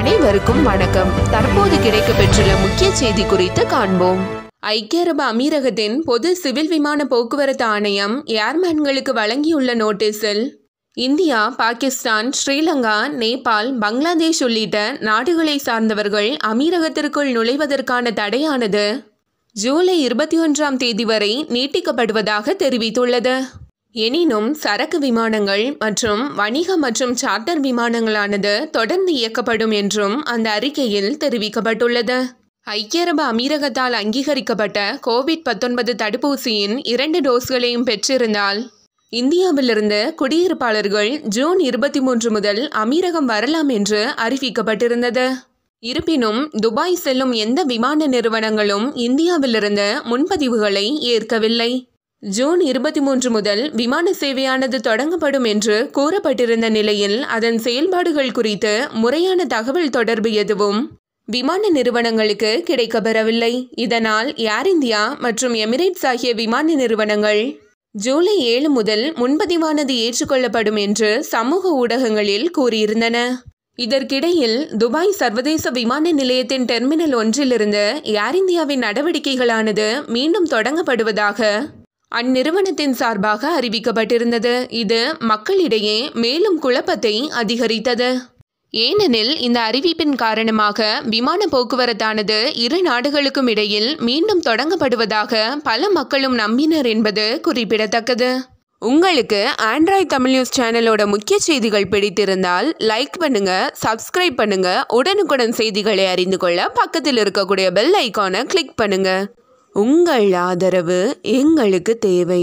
அனைவருக்கும் வணக்கம் தற்போது கிடைக்கப்பெற்றுள்ள முக்கிய செய்தி குறித்து காண்போம் ஐக்கிய அரபு அமீரகத்தின் பொது சிவில் விமான போக்குவரத்து ஆணையம் ஏர்மேன்களுக்கு வழங்கியுள்ள நோட்டீஸில் இந்தியா பாகிஸ்தான் ஸ்ரீலங்கா நேபாள் பங்களாதேஷ் உள்ளிட்ட நாடுகளை சார்ந்தவர்கள் அமீரகத்திற்குள் நுழைவதற்கான தடையானது ஜூலை இருபத்தி ஒன்றாம் தேதி வரை நீட்டிக்கப்படுவதாக தெரிவித்துள்ளது எனினும் சரக்கு விமானங்கள் மற்றும் வணிக மற்றும் சார்ட்டர் விமானங்களானது தொடர்ந்து இயக்கப்படும் என்றும் அந்த அறிக்கையில் தெரிவிக்கப்பட்டுள்ளது ஐக்கிய அரபு அமீரகத்தால் அங்கீகரிக்கப்பட்ட கோவிட் பத்தொன்பது தடுப்பூசியின் இரண்டு டோஸ்களையும் பெற்றிருந்தால் இந்தியாவிலிருந்து குடியிருப்பாளர்கள் ஜூன் இருபத்தி மூன்று முதல் அமீரகம் வரலாம் என்று அறிவிக்கப்பட்டிருந்தது இருப்பினும் துபாய் செல்லும் எந்த விமான நிறுவனங்களும் இந்தியாவிலிருந்து முன்பதிவுகளை ஏற்கவில்லை ஜூன் இருபத்தி மூன்று முதல் விமான சேவையானது தொடங்கப்படும் என்று கூறப்பட்டிருந்த நிலையில் அதன் செயல்பாடுகள் குறித்து முறையான தகவல் தொடர்பு எதுவும் விமான நிறுவனங்களுக்கு கிடைக்கப்பெறவில்லை இதனால் ஏர் இந்தியா மற்றும் எமிரேட்ஸ் ஆகிய விமான நிறுவனங்கள் ஜூலை ஏழு முதல் முன்பதிவானது ஏற்றுக்கொள்ளப்படும் என்று சமூக ஊடகங்களில் கூறியிருந்தன இதற்கிடையில் துபாய் சர்வதேச விமான நிலையத்தின் டெர்மினல் ஒன்றிலிருந்து ஏர் இந்தியாவின் நடவடிக்கைகளானது மீண்டும் தொடங்கப்படுவதாக அந்நிறுவனத்தின் சார்பாக அறிவிக்கப்பட்டிருந்தது இது மக்களிடையே மேலும் குழப்பத்தை அதிகரித்தது ஏனெனில் இந்த அறிவிப்பின் காரணமாக விமான போக்குவரத்தானது இரு நாடுகளுக்கும் இடையில் மீண்டும் தொடங்கப்படுவதாக பல மக்களும் நம்பினர் என்பது குறிப்பிடத்தக்கது உங்களுக்கு ஆண்ட்ராய்ட் தமிழ் நியூஸ் சேனலோட முக்கிய செய்திகள் பிடித்திருந்தால் லைக் பண்ணுங்க சப்ஸ்கிரைப் பண்ணுங்க உடனுக்குடன் செய்திகளை அறிந்து கொள்ள பக்கத்தில் இருக்கக்கூடிய பெல் ஐக்கானை கிளிக் பண்ணுங்க உங்கள் ஆதரவு எங்களுக்கு தேவை